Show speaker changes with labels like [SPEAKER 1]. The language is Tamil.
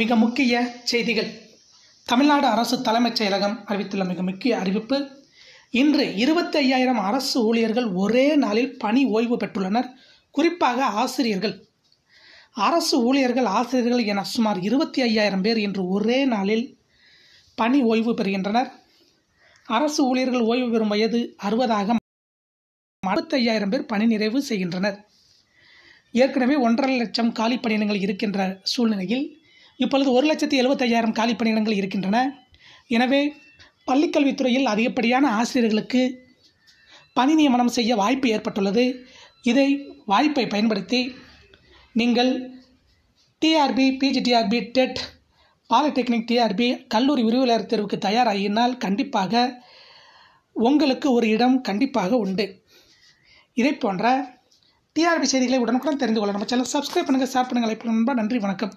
[SPEAKER 1] மிக முக்கிய செய்திகள் தமிழ்நாடு அரசு தலைமைச் செயலகம் அறிவித்துள்ள மிக முக்கிய அறிவிப்பு இன்று இருபத்தி ஐயாயிரம் அரசு ஊழியர்கள் ஒரே நாளில் பணி ஓய்வு பெற்றுள்ளனர் குறிப்பாக ஆசிரியர்கள் அரசு ஊழியர்கள் ஆசிரியர்கள் என சுமார் இருபத்தி ஐயாயிரம் பேர் இன்று ஒரே நாளில் பணி ஓய்வு பெறுகின்றனர் அரசு ஊழியர்கள் ஓய்வு பெறும் வயது அறுபதாக ஐயாயிரம் பேர் பணி நிறைவு செய்கின்றனர் ஏற்கனவே ஒன்றரை லட்சம் காலி பணியிடங்கள் இருக்கின்ற சூழ்நிலையில் இப்பொழுது ஒரு லட்சத்தி எழுபத்தையாயிரம் காலிப்பணியிடங்கள் இருக்கின்றன எனவே பள்ளிக்கல்வித்துறையில் அதிகப்படியான ஆசிரியர்களுக்கு பணி நியமனம் செய்ய வாய்ப்பு ஏற்பட்டுள்ளது இதை வாய்ப்பை பயன்படுத்தி நீங்கள் TRB PGTRB TET polytechnic TRB கல்லூரி விரிவுலர் தேர்வுக்கு தயாராகினால் கண்டிப்பாக உங்களுக்கு ஒரு இடம் கண்டிப்பாக உண்டு இதை போன்ற டிஆர்பி செய்திகளை உடனுக்குடன் தெரிந்து கொள்ள நம்ம சேனல் சப்ஸ்கிரைப் பண்ணுங்கள் ஷேர் பண்ணுங்கள் நன்றி வணக்கம்